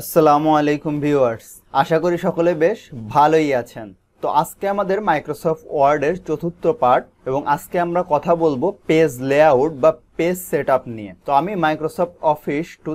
আসসালামু আলাইকুম ভিউয়ার্স আশা করি সকলে বেশ ভালোই আছেন তো আজকে আমাদের মাইক্রোসফট ওয়ার্ডের চতুর্থ পার্ট এবং আজকে আমরা কথা বলবো পেজ লেআউট বা পেজ সেট নিয়ে তো আমি মাইক্রোসফট অফিস টু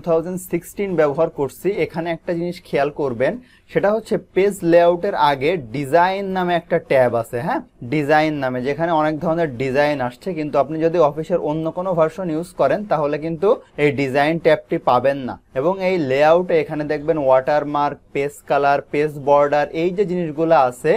ব্যবহার করছি এখানে একটা জিনিস খেয়াল করবেন সেটা হচ্ছে পেজ লেআউটের আগে ডিজাইন নামে একটা ট্যাব আছে হ্যাঁ ডিজাইন নামে যেখানে অনেক ধরনের ডিজাইন আসছে কিন্তু আপনি যদি অফিসের অন্য কোনো ভার্সন ইউজ করেন তাহলে কিন্তু এই ডিজাইন ট্যাবটি পাবেন না এবং এই লেআউটে এখানে দেখবেন watermark page colour page border এই যে জিনিসগুলো আছে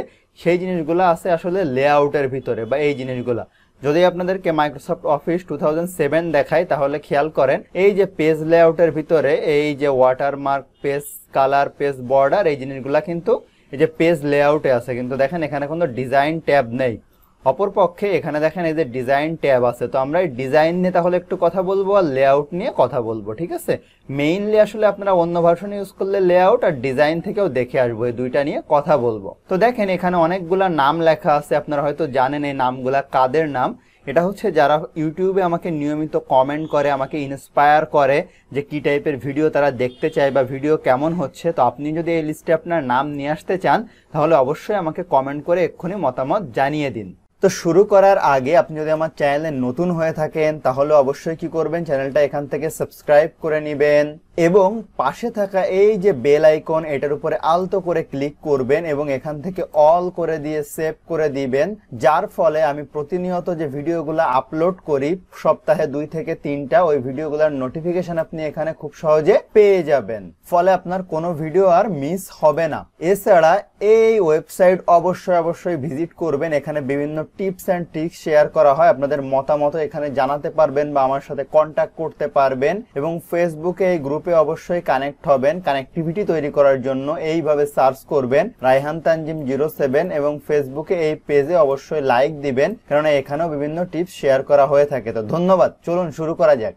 সেই জিনিসগুলো আছে আসলে লেআউটের ভিতরে বা এই জিনিসগুলা যদি আপনাদেরকে মাইক্রোসফট অফিস টু থাউজেন্ড দেখায় তাহলে খেয়াল করেন এই যে পেজ লেআউটের ভিতরে এই যে watermark page colour page border এই জিনিসগুলা কিন্তু এই যে পেজ লেআউটে আছে কিন্তু দেখেন এখানে কোনো ডিজাইন ট্যাব নেই অপরপক্ষে এখানে দেখেন এই যে ডিজাইন ট্যাব আছে তো আমরা এই ডিজাইন নিয়ে তাহলে একটু কথা বলবো আর লেআউট নিয়ে কথা বলবো ঠিক আছে মেইনলি আসলে আপনারা অন্য ভার্সন ইউজ করলে লেআউট আর ডিজাইন থেকেও দেখে আসবো এই দুইটা নিয়ে কথা বলবো তো দেখেন এখানে অনেকগুলা নাম লেখা আছে আপনারা হয়তো জানেন এই নামগুলা কাদের নাম এটা হচ্ছে যারা ইউটিউবে আমাকে নিয়মিত কমেন্ট করে আমাকে ইন্সপায়ার করে যে কী টাইপের ভিডিও তারা দেখতে চায় বা ভিডিও কেমন হচ্ছে তো আপনি যদি এই লিস্টে আপনার নাম নিয়ে আসতে চান তাহলে অবশ্যই আমাকে কমেন্ট করে এক্ষুনি মতামত জানিয়ে দিন তো শুরু করার আগে আপনি যদি আমার চ্যানেলে নতুন হয়ে থাকেন তাহলে অবশ্যই কি করবেন চ্যানেলটা এখান থেকে সাবস্ক্রাইব করে নেবেন এবং পাশে থাকা এই যে বেল আইকন এটার উপরে আলতো করে ক্লিক করবেন এবং এখান থেকে অল করে দিয়ে সেভ করে দিবেন যার ফলে আমি প্রতিনিয়ত যে ভিডিওগুলো আপলোড করি সপ্তাহে দুই থেকে তিনটা ওই ভিডিওগুলোর নোটিফিকেশন আপনি এখানে খুব সহজে পেয়ে যাবেন ফলে আপনার কোনো ভিডিও আর মিস হবে না এছাড়া এই ওয়েবসাইট অবশ্যই অবশ্যই ভিজিট করবেন এখানে বিভিন্ন টিপস অ্যান্ড ট্রিক্স শেয়ার করা হয় আপনাদের মতামত এখানে জানাতে পারবেন বা আমার সাথে কন্ট্যাক্ট করতে পারবেন এবং ফেসবুকে এই গ্রুপে গ্রুপে অবশ্যই কানেক্ট হবেন কানেক্টিভিটি তৈরি করার জন্য এইভাবে সার্চ করবেন রায়হান তানজিম জিরো সেভেন এবং ফেসবুকে এই পেজে অবশ্যই লাইক দিবেন কেননা এখানেও বিভিন্ন টিপস শেয়ার করা হয়ে থাকে তো ধন্যবাদ চলুন শুরু করা যাক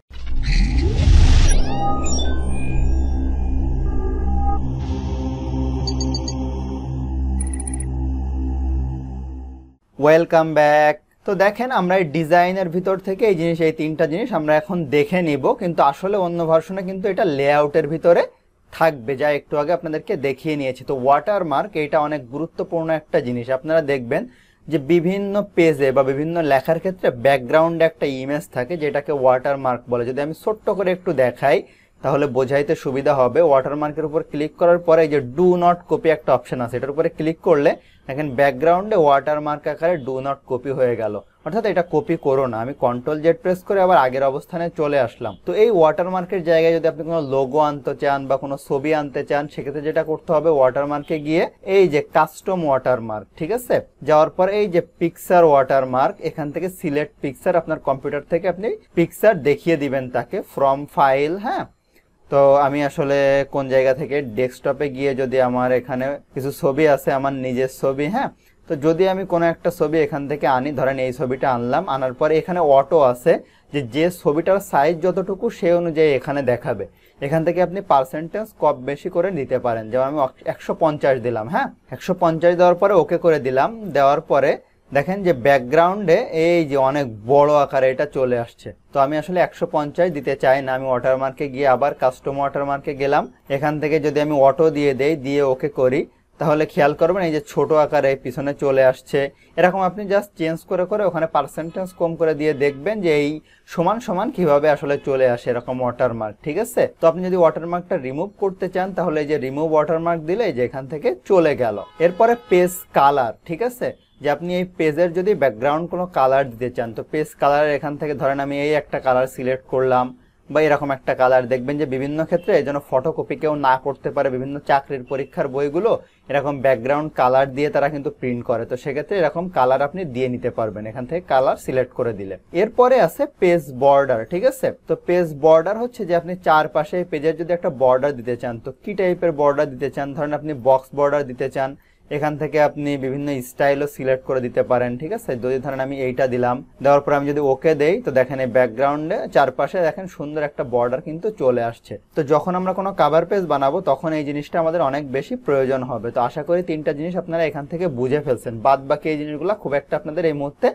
ওয়েলকাম ব্যাক তো দেখেন আমরা এই ডিজাইনের ভিতর থেকে এই জিনিস এই তিনটা জিনিস আমরা এখন দেখে নিব কিন্তু আসলে অন্য ভার্সনে কিন্তু এটা লেআউটের ভিতরে থাকবে যা একটু আগে আপনাদেরকে দেখিয়ে নিয়েছি তো ওয়াটারমার্ক এটা অনেক গুরুত্বপূর্ণ একটা জিনিস আপনারা দেখবেন যে বিভিন্ন পেজে বা বিভিন্ন লেখার ক্ষেত্রে ব্যাকগ্রাউন্ডে একটা ইমেজ থাকে যেটাকে ওয়াটারমার্ক বলে যদি আমি ছোট্ট করে একটু দেখাই তাহলে বোঝাইতে সুবিধা হবে ওয়াটারমার্কের উপর ক্লিক করার পরে যে ডু নট কপি একটা অপশন আছে এটার উপরে ক্লিক করলে দেখেন ব্যাকগ্রাউন্ডে ওয়াটারমার্ক আকারে ডু নট কপি হয়ে গেল অর্থাৎ এটা কপি করো না আমি কন্ট্রোল জেড প্রেস করে আবার আগের অবস্থানে চলে আসলাম তো এই ওয়াটারমার্কের জায়গায় যদি আপনি কোনো লোগো আনতে চান বা কোনো ছবি আনতে চান সেক্ষেত্রে যেটা করতে হবে ওয়াটারমার্কে গিয়ে এই যে কাস্টম ওয়াটারমার্ক ঠিক আছে যাওয়ার পর এই যে পিকচার ওয়াটারমার্ক এখান থেকে সিলেক্ট পিকচার আপনার কম্পিউটার থেকে আপনি পিকচার দেখিয়ে দিবেন তাকে ফ্রম ফাইল হ্যাঁ তো আমি আসলে কোন জায়গা থেকে ডেস্কটপে গিয়ে যদি আমার এখানে কিছু ছবি আছে আমার নিজের ছবি হ্যাঁ তো যদি আমি কোনো একটা ছবি এখান থেকে আনি ধরেন এই ছবিটা আনলাম আনার পরে এখানে অটো আছে যে যে ছবিটার সাইজ যতটুকু সে অনুযায়ী এখানে দেখাবে এখান থেকে আপনি পার্সেন্টেজ কম বেশি করে নিতে পারেন যেমন আমি একশো দিলাম হ্যাঁ একশো দেওয়ার পরে ওকে করে দিলাম দেওয়ার পরে দেখেন যে ব্যাকগ্রাউন্ডে এই যে অনেক বড় আকারে এটা চলে আসছে তো আমি আসলে একশো পঞ্চাশ দিতে চাই না আমি ওয়াটারমার্কে গিয়ে আবার কাস্টম ওয়াটারমার্কে গেলাম এখান থেকে যদি আমি অটো দিয়ে দেই দিয়ে ওকে করি তাহলে খেয়াল করবেন এই যে ছোট আকারে পিছনে চলে আসছে এরকম আপনি জাস্ট চেঞ্জ করে করে ওখানে পার্সেন্টেজ কম করে দিয়ে দেখবেন যে এই সমান সমান কিভাবে আসলে চলে আসে এরকম ওয়াটারমার্ক ঠিক আছে তো আপনি যদি ওয়াটারমার্কটা রিমুভ করতে চান তাহলে এই যে রিমুভ ওয়াটারমার্ক দিলে যে এখান থেকে চলে গেল এরপরে পেস কালার ঠিক আছে যে আপনি এই পেজের যদি ব্যাকগ্রাউন্ড কোনো কালার দিতে চান তো পেজ কালার এখান থেকে ধরেন আমি এই একটা কালার সিলেক্ট করলাম বা এরকম একটা কালার দেখবেন যে বিভিন্ন ক্ষেত্রে এই জন্য ফটোকপি কেউ না করতে পারে বিভিন্ন চাকরির পরীক্ষার বইগুলো এরকম ব্যাকগ্রাউন্ড কালার দিয়ে তারা কিন্তু প্রিন্ট করে তো সেক্ষেত্রে এরকম কালার আপনি দিয়ে নিতে পারবেন এখান থেকে কালার সিলেক্ট করে দিলে এরপরে আছে পেজ বর্ডার ঠিক আছে তো পেজ বর্ডার হচ্ছে যে আপনি চারপাশে পেজের যদি একটা বর্ডার দিতে চান তো কি টাইপের বর্ডার দিতে চান ধরেন আপনি বক্স বর্ডার দিতে চান এখান থেকে আপনি বিভিন্ন স্টাইলও সিলেক্ট করে দিতে পারেন ঠিক আছে যদি ধরেন আমি এইটা দিলাম দেওয়ার পর আমি যদি ওকে দেই তো দেখেন এই ব্যাকগ্রাউন্ডে চারপাশে দেখেন সুন্দর একটা বর্ডার কিন্তু চলে আসছে তো যখন আমরা কোনো কাভার পেজ বানাবো তখন এই জিনিসটা আমাদের অনেক বেশি প্রয়োজন হবে তো আশা করি তিনটা জিনিস আপনারা এখান থেকে বুঝে ফেলছেন বাদ বাকি এই জিনিসগুলো খুব একটা আপনাদের এই মুহূর্তে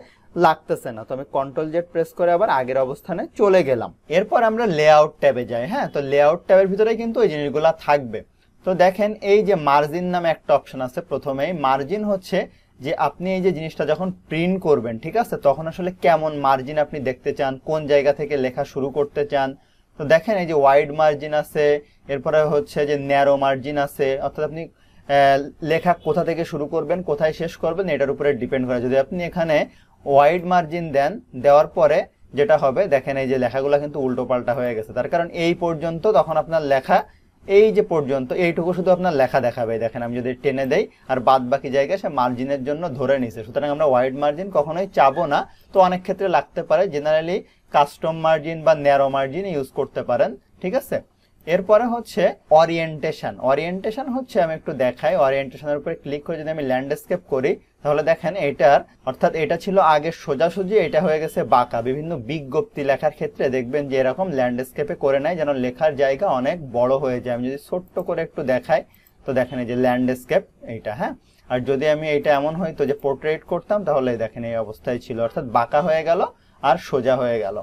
লাগতেছে না তো আমি কন্ট্রোল জেড প্রেস করে আবার আগের অবস্থানে চলে গেলাম এরপর আমরা লেআউট ট্যাবে যাই হ্যাঁ তো লেআউট ট্যাবের ভিতরে কিন্তু এই জিনিসগুলো থাকবে তো দেখেন এই যে মার্জিন নামে একটা অপশন আছে প্রথমেই মার্জিন হচ্ছে যে আপনি এই যে জিনিসটা যখন প্রিন্ট করবেন ঠিক আছে তখন আসলে কেমন মার্জিন আপনি দেখতে চান কোন জায়গা থেকে লেখা শুরু করতে চান তো দেখেন এই যে ওয়াইড মার্জিন আছে এরপরে হচ্ছে যে ন্যারো মার্জিন আছে অর্থাৎ আপনি লেখা কোথা থেকে শুরু করবেন কোথায় শেষ করবেন এটার উপরে ডিপেন্ড করে যদি আপনি এখানে ওয়াইড মার্জিন দেন দেওয়ার পরে যেটা হবে দেখেন এই যে লেখাগুলো কিন্তু উল্টো পাল্টা হয়ে গেছে তার কারণ এই পর্যন্ত তখন আপনার লেখা এই যে পর্যন্ত এইটুকু শুধু আপনার লেখা দেখাবে দেখেন আমি যদি টেনে দেই আর বাদ বাকি জায়গায় সে মার্জিনের জন্য ধরে নিছে সুতরাং আমরা ওয়াইড মার্জিন কখনোই চাবো না তো অনেক ক্ষেত্রে লাগতে পারে জেনারেলি কাস্টম মার্জিন বা ন্যারো মার্জিন ইউজ করতে পারেন ঠিক আছে এরপরে হচ্ছে অরিয়েন্টেশন অরিয়েন্টেশন হচ্ছে আমি একটু দেখাই অরিয়েন্টেশনের উপরে ক্লিক করে যদি আমি ল্যান্ডস্কেপ করি তাহলে দেখেন এটার অর্থাৎ এটা ছিল আগে সোজাসুজি এটা হয়ে গেছে বাঁকা বিভিন্ন বিজ্ঞপ্তি লেখার ক্ষেত্রে দেখবেন যে এরকম ল্যান্ডস্কেপে করে নেয় যেন লেখার জায়গা অনেক বড় হয়ে যায় আমি যদি ছোট্ট করে একটু দেখাই তো দেখেন এই যে ল্যান্ডস্কেপ এইটা হ্যাঁ আর যদি আমি এটা এমন হইতো যে পোর্ট্রেট করতাম তাহলে দেখেন এই অবস্থায় ছিল অর্থাৎ বাঁকা হয়ে গেল আর সোজা হয়ে গেল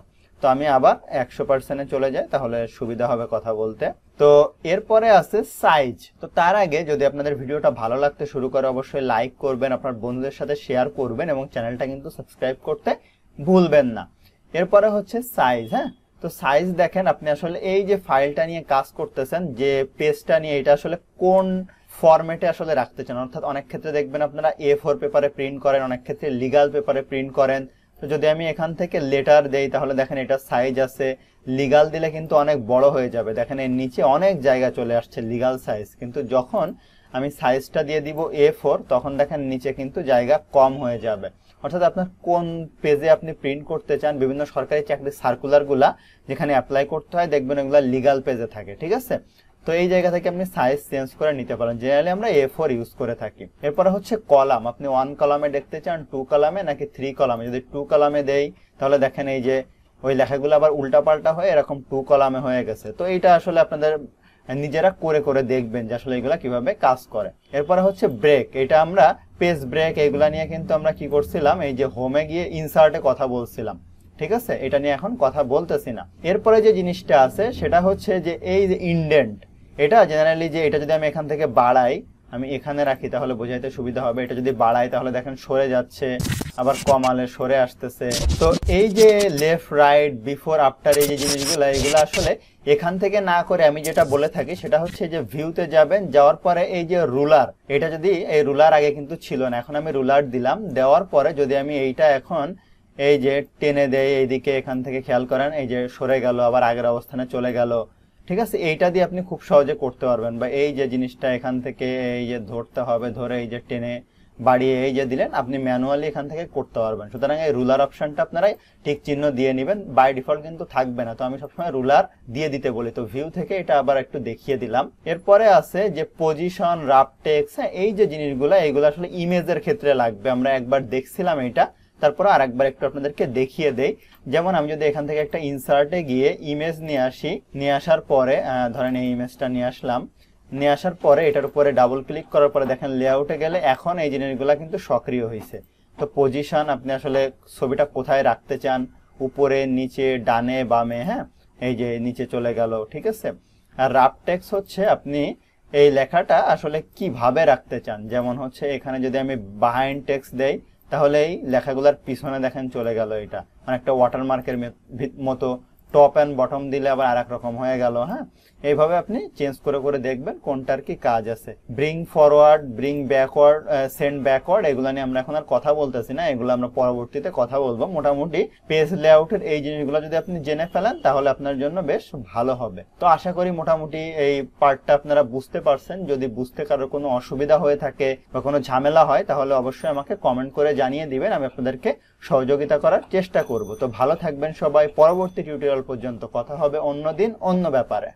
তো আমি আবার একশো পার্সেন্টে চলে যাই তাহলে সুবিধা হবে কথা বলতে তো এরপরে আছে সাইজ তো তার আগে যদি আপনাদের ভিডিওটা ভালো লাগতে শুরু করে অবশ্যই লাইক করবেন আপনার বন্ধুদের সাথে শেয়ার করবেন এবং চ্যানেলটা কিন্তু সাবস্ক্রাইব করতে ভুলবেন না এরপরে হচ্ছে সাইজ হ্যাঁ তো সাইজ দেখেন আপনি আসলে এই যে ফাইলটা নিয়ে কাজ করতেছেন যে পেজটা নিয়ে এটা আসলে কোন ফরম্যাটে আসলে রাখতে চান অর্থাৎ অনেক ক্ষেত্রে দেখবেন আপনারা এ ফোর পেপারে প্রিন্ট করেন অনেক ক্ষেত্রে লিগাল পেপারে প্রিন্ট করেন তো যদি আমি এখান থেকে লেটার দেই তাহলে দেখেন এটা সাইজ আছে লিগাল দিলে কিন্তু অনেক বড় হয়ে যাবে দেখেন এর নিচে অনেক জায়গা চলে আসছে লিগাল সাইজ কিন্তু যখন আমি সাইজটা দিয়ে দিব এ ফোর তখন দেখেন নিচে কিন্তু জায়গা কম হয়ে যাবে অর্থাৎ আপনার কোন পেজে আপনি প্রিন্ট করতে চান বিভিন্ন সরকারি চাকরির সার্কুলারগুলা যেখানে অ্যাপ্লাই করতে হয় দেখবেন এগুলো লিগাল পেজে থাকে ঠিক আছে তো এই জায়গা থেকে আপনি সাইজ চেঞ্জ করে নিতে পারেন জেনারেলি আমরা এ ফোর ইউজ করে থাকি এরপরে হচ্ছে কলাম আপনি ওয়ান কলামে দেখতে চান টু কলামে নাকি থ্রি কলামে যদি টু কলামে দেই তাহলে দেখেন এই যে ওই লেখাগুলো আবার উল্টাপাল্টা হয়ে এরকম টু কলামে হয়ে গেছে তো এইটা আসলে আপনাদের নিজেরা করে করে দেখবেন যে আসলে এগুলা কিভাবে কাজ করে এরপরে হচ্ছে ব্রেক এটা আমরা পেজ ব্রেক এগুলা নিয়ে কিন্তু আমরা কি করছিলাম এই যে হোমে গিয়ে ইনসার্টে কথা বলছিলাম ঠিক আছে এটা নিয়ে এখন কথা বলতেছি না এরপরে যে জিনিসটা আছে সেটা হচ্ছে যে এই যে ইন্ডেন্ট এটা জেনারেলি যে এটা যদি আমি এখান থেকে বাড়াই আমি এখানে রাখি তাহলে বোঝাইতে সুবিধা হবে এটা যদি বাড়াই তাহলে দেখেন সরে যাচ্ছে আবার কমালে সরে আসতেছে তো এই যে লেফট রাইট বিফোর আফটার এই যে জিনিসগুলো এগুলো আসলে এখান থেকে না করে আমি যেটা বলে থাকি সেটা হচ্ছে যে ভিউতে যাবেন যাওয়ার পরে এই যে রুলার এটা যদি এই রুলার আগে কিন্তু ছিল না এখন আমি রুলার দিলাম দেওয়ার পরে যদি আমি এইটা এখন এই যে টেনে দেয় এইদিকে এখান থেকে খেয়াল করেন এই যে সরে গেল আবার আগের অবস্থানে চলে গেল ঠিক আছে এইটা দিয়ে আপনি খুব সহজে করতে পারবেন বা এই যে জিনিসটা এখান থেকে এই যে ধরতে হবে ধরে এই যে টেনে বাড়িয়ে এই যে দিলেন আপনি ম্যানুয়ালি এখান থেকে করতে পারবেন সুতরাং এই রুলার অপশনটা আপনারা ঠিক চিহ্ন দিয়ে নেবেন বাই ডিফল্ট কিন্তু থাকবে না তো আমি সবসময় রুলার দিয়ে দিতে বলি তো ভিউ থেকে এটা আবার একটু দেখিয়ে দিলাম এরপরে আছে যে পজিশন রাফ টেক্স এই যে জিনিসগুলো এইগুলো আসলে ইমেজের ক্ষেত্রে লাগবে আমরা একবার দেখছিলাম এটা তারপর আর একবার একটু আপনাদেরকে দেখিয়ে দেই যেমন আমি যদি এখান থেকে একটা ইনসার্টে গিয়ে ইমেজ নিয়ে আসি নিয়ে আসার পরে ধরেন এই ইমেজটা নিয়ে আসলাম নিয়ে আসার পরে এটার উপরে ডাবল ক্লিক করার পরে দেখেন লেআউটে গেলে এখন এই জিনিসগুলো কিন্তু সক্রিয় হয়েছে তো পজিশন আপনি আসলে ছবিটা কোথায় রাখতে চান উপরে নিচে ডানে বামে হ্যাঁ এই যে নিচে চলে গেল ঠিক আছে আর রাপ হচ্ছে আপনি এই লেখাটা আসলে কিভাবে রাখতে চান যেমন হচ্ছে এখানে যদি আমি বাহাইন্ড টেক্স দেয় তাহলে এই লেখাগুলোর পিছনে দেখেন চলে গেল এটা অনেকটা মানে ওয়াটারমার্কের মতো টপ অ্যান্ড বটম দিলে আবার আর রকম হয়ে গেল হ্যাঁ এইভাবে আপনি চেঞ্জ করে করে দেখবেন কোনটার কি কাজ আছে bring forward bring backward send backward এগুলো নিয়ে আমরা এখন আর কথা বলতেছি না এগুলো আমরা পরবর্তীতে কথা বলবো মোটামুটি পেজ লেআউটের এই জিনিসগুলো যদি আপনি জেনে ফেলেন তাহলে আপনার জন্য বেশ ভালো হবে তো আশা করি মোটামুটি এই পার্টটা আপনারা বুঝতে পারছেন যদি বুঝতে কারোর কোনো অসুবিধা হয়ে থাকে বা কোনো ঝামেলা হয় তাহলে অবশ্যই আমাকে কমেন্ট করে জানিয়ে দিবেন আমি আপনাদেরকে সহযোগিতা করার চেষ্টা করব তো ভালো থাকবেন সবাই পরবর্তী টিউটোরিয়াল পর্যন্ত কথা হবে অন্যদিন অন্য ব্যাপারে